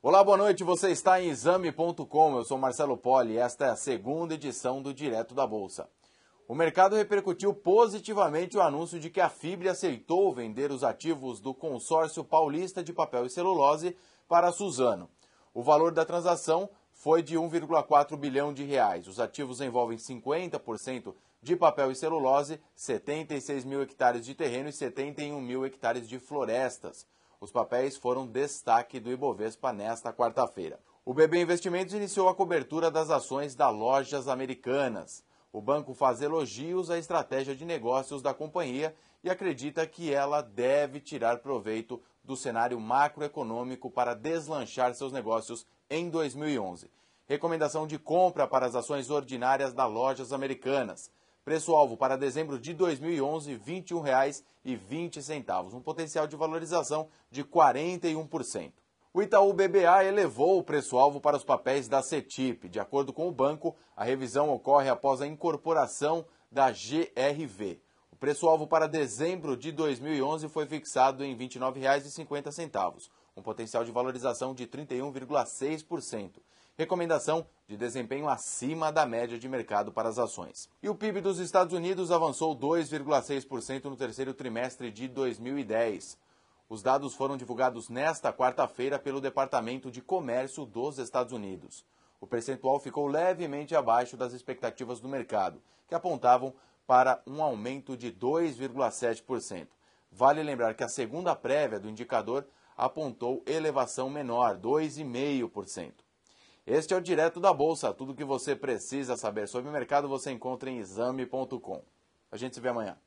Olá, boa noite. Você está em exame.com. Eu sou Marcelo Poli e esta é a segunda edição do Direto da Bolsa. O mercado repercutiu positivamente o anúncio de que a Fibre aceitou vender os ativos do consórcio paulista de papel e celulose para a Suzano. O valor da transação foi de 1,4 bilhão de reais. Os ativos envolvem 50% de papel e celulose, 76 mil hectares de terreno e 71 mil hectares de florestas. Os papéis foram destaque do Ibovespa nesta quarta-feira. O BB Investimentos iniciou a cobertura das ações da Lojas Americanas. O banco faz elogios à estratégia de negócios da companhia e acredita que ela deve tirar proveito do cenário macroeconômico para deslanchar seus negócios em 2011. Recomendação de compra para as ações ordinárias da Lojas Americanas. Preço-alvo para dezembro de 2011, R$ 21,20, um potencial de valorização de 41%. O Itaú BBA elevou o preço-alvo para os papéis da CETIP. De acordo com o banco, a revisão ocorre após a incorporação da GRV. O preço-alvo para dezembro de 2011 foi fixado em R$ 29,50, um potencial de valorização de 31,6% recomendação de desempenho acima da média de mercado para as ações. E o PIB dos Estados Unidos avançou 2,6% no terceiro trimestre de 2010. Os dados foram divulgados nesta quarta-feira pelo Departamento de Comércio dos Estados Unidos. O percentual ficou levemente abaixo das expectativas do mercado, que apontavam para um aumento de 2,7%. Vale lembrar que a segunda prévia do indicador apontou elevação menor, 2,5%. Este é o Direto da Bolsa. Tudo o que você precisa saber sobre o mercado você encontra em exame.com. A gente se vê amanhã.